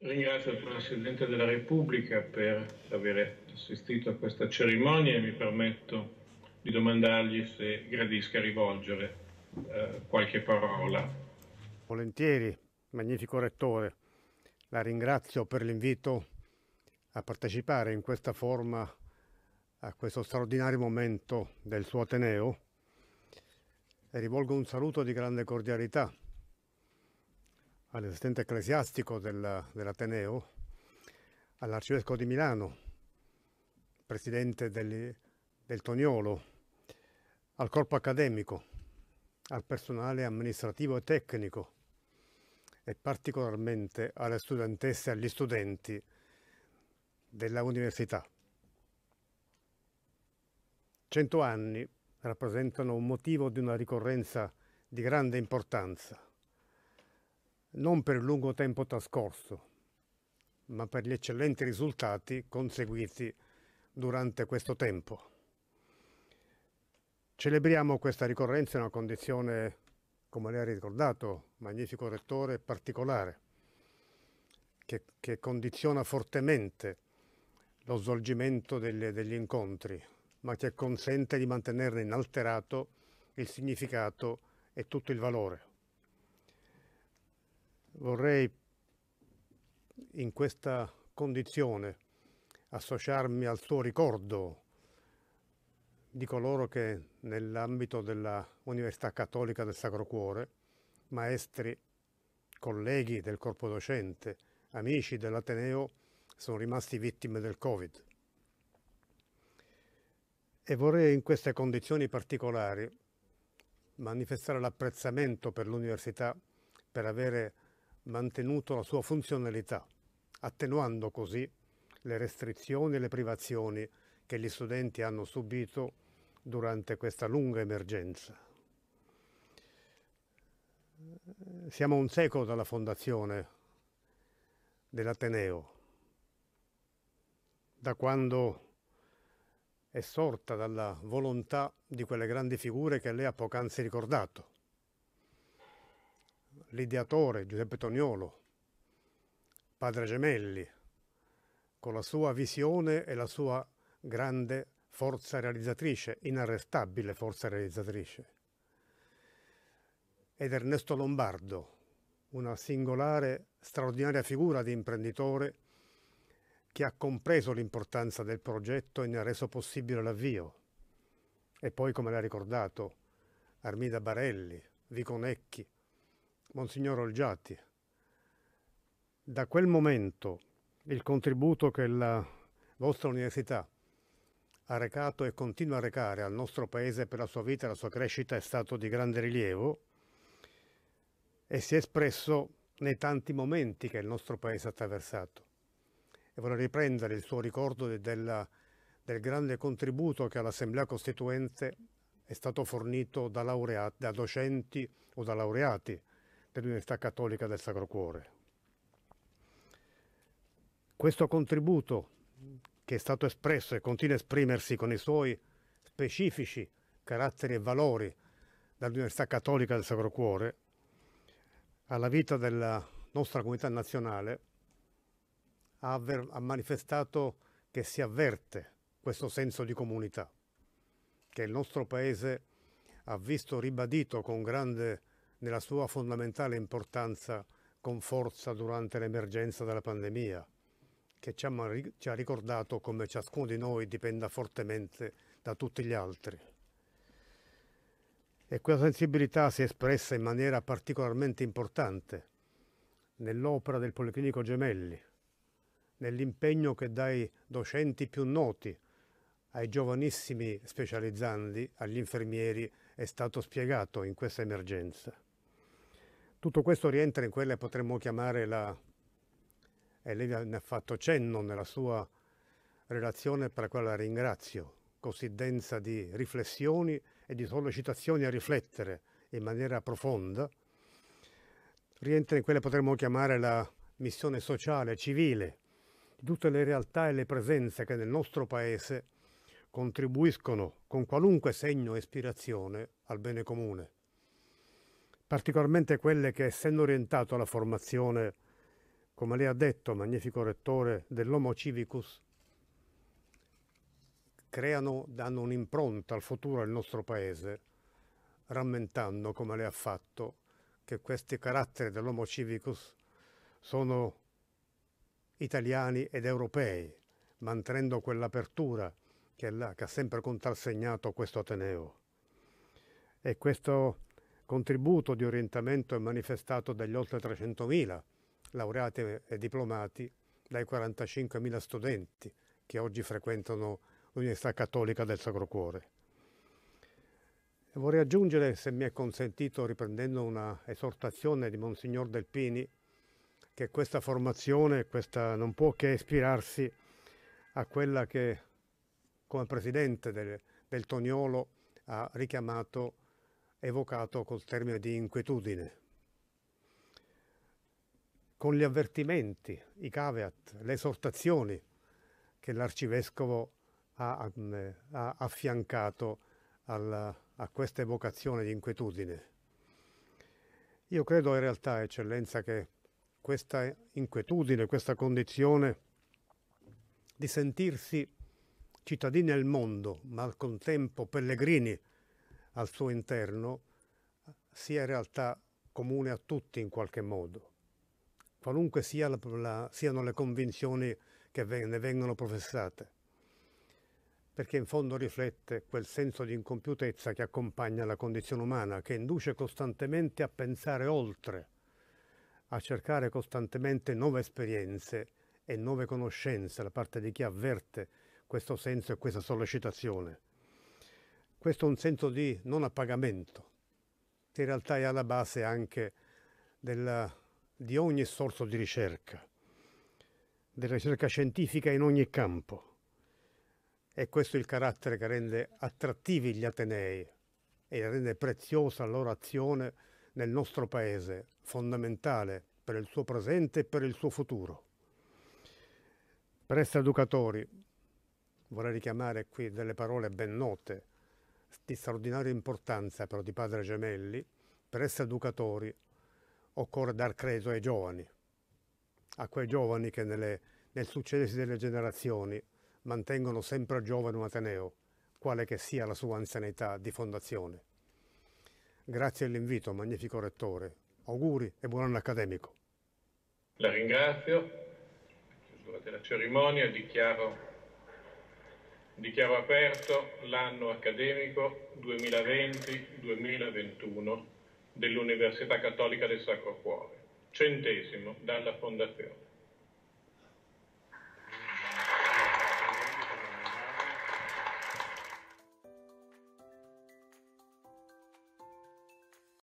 Ringrazio il Presidente della Repubblica per aver assistito a questa cerimonia e mi permetto di domandargli se gradisca rivolgere eh, qualche parola. Volentieri, magnifico Rettore, la ringrazio per l'invito a partecipare in questa forma a questo straordinario momento del suo Ateneo e rivolgo un saluto di grande cordialità all'assistente ecclesiastico del, dell'Ateneo, all'arcivescovo di Milano, presidente del, del Toniolo, al corpo accademico, al personale amministrativo e tecnico e particolarmente alle studentesse e agli studenti della università. Cento anni rappresentano un motivo di una ricorrenza di grande importanza non per il lungo tempo trascorso, ma per gli eccellenti risultati conseguiti durante questo tempo. Celebriamo questa ricorrenza in una condizione, come lei ha ricordato, magnifico rettore, particolare, che, che condiziona fortemente lo svolgimento delle, degli incontri, ma che consente di mantenerne inalterato il significato e tutto il valore. Vorrei in questa condizione associarmi al suo ricordo di coloro che nell'ambito della Università Cattolica del Sacro Cuore, maestri, colleghi del corpo docente, amici dell'Ateneo, sono rimasti vittime del Covid. E vorrei in queste condizioni particolari manifestare l'apprezzamento per l'Università per avere mantenuto la sua funzionalità, attenuando così le restrizioni e le privazioni che gli studenti hanno subito durante questa lunga emergenza. Siamo un secolo dalla fondazione dell'Ateneo, da quando è sorta dalla volontà di quelle grandi figure che lei ha poc'anzi ricordato, l'ideatore Giuseppe Toniolo, padre Gemelli, con la sua visione e la sua grande forza realizzatrice, inarrestabile forza realizzatrice. Ed Ernesto Lombardo, una singolare, straordinaria figura di imprenditore che ha compreso l'importanza del progetto e ne ha reso possibile l'avvio. E poi, come l'ha ricordato, Armida Barelli, Viconecchi, Monsignor Olgiati. Da quel momento il contributo che la vostra università ha recato e continua a recare al nostro Paese per la sua vita e la sua crescita è stato di grande rilievo e si è espresso nei tanti momenti che il nostro Paese ha attraversato. E vorrei riprendere il suo ricordo de della, del grande contributo che all'Assemblea Costituente è stato fornito da, laureati, da docenti o da laureati dell'Università Cattolica del Sacro Cuore. Questo contributo che è stato espresso e continua a esprimersi con i suoi specifici caratteri e valori dall'Università Cattolica del Sacro Cuore alla vita della nostra comunità nazionale ha, avver- ha manifestato che si avverte questo senso di comunità che il nostro Paese ha visto ribadito con grande nella sua fondamentale importanza con forza durante l'emergenza della pandemia, che ci ha, ricordato come ciascuno di noi dipenda fortemente da tutti gli altri. E questa sensibilità si è espressa in maniera particolarmente importante nell'opera del Policlinico Gemelli, nell'impegno che dai docenti più noti ai giovanissimi specializzandi, agli infermieri, è stato spiegato in questa emergenza. Tutto questo rientra in quella che potremmo chiamare la, e lei ne ha fatto cenno nella sua relazione per la quale la ringrazio, così densa di riflessioni e di sollecitazioni a riflettere in maniera profonda, rientra in quella che potremmo chiamare la missione sociale, civile, di tutte le realtà e le presenze che nel nostro Paese contribuiscono con qualunque segno e ispirazione al bene comune particolarmente quelle che, essendo orientato alla formazione, come lei ha detto, magnifico rettore, dell'Homo Civicus, creano, danno un'impronta al futuro del nostro Paese, rammentando, come lei ha fatto, che questi caratteri dell'Homo Civicus sono italiani ed europei, mantenendo quell'apertura che, che, ha sempre contrassegnato questo Ateneo. E questo contributo di orientamento è manifestato dagli oltre 300.000 laureati e diplomati, dai 45.000 studenti che oggi frequentano l'Università Cattolica del Sacro Cuore. E vorrei aggiungere, se mi è consentito, riprendendo una esortazione di Monsignor Delpini, che questa formazione questa non può che ispirarsi a quella che come presidente del, del Toniolo ha richiamato evocato col termine di inquietudine. Con gli avvertimenti, i caveat, le esortazioni che l'arcivescovo ha, mm, ha affiancato alla, a questa evocazione di inquietudine. Io credo in realtà, Eccellenza, che questa inquietudine, questa condizione di sentirsi cittadini del mondo, ma al contempo pellegrini al suo interno sia in realtà comune a tutti in qualche modo, qualunque sia la, la, siano le convinzioni che ne vengono professate, perché in fondo riflette quel senso di incompiutezza che accompagna la condizione umana, che induce costantemente a pensare oltre, a cercare costantemente nuove esperienze e nuove conoscenze da parte di chi avverte questo senso e questa sollecitazione. Questo è un senso di non appagamento, che in realtà è alla base anche della, di ogni sforzo di ricerca, della ricerca scientifica in ogni campo. E questo è il carattere che rende attrattivi gli Atenei e rende preziosa la loro azione nel nostro paese, fondamentale per il suo presente e per il suo futuro. Per essere educatori vorrei richiamare qui delle parole ben note di straordinaria importanza però di Padre Gemelli, per essere educatori occorre dar credito ai giovani, a quei giovani che nelle, nel succedersi delle generazioni mantengono sempre giovane un Ateneo, quale che sia la sua anzianità di fondazione. Grazie all'invito, magnifico Rettore. Auguri e buon anno accademico. La ringrazio. Chiusura della cerimonia, dichiaro Dichiaro aperto l'anno accademico 2020-2021 dell'Università Cattolica del Sacro Cuore, centesimo dalla Fondazione.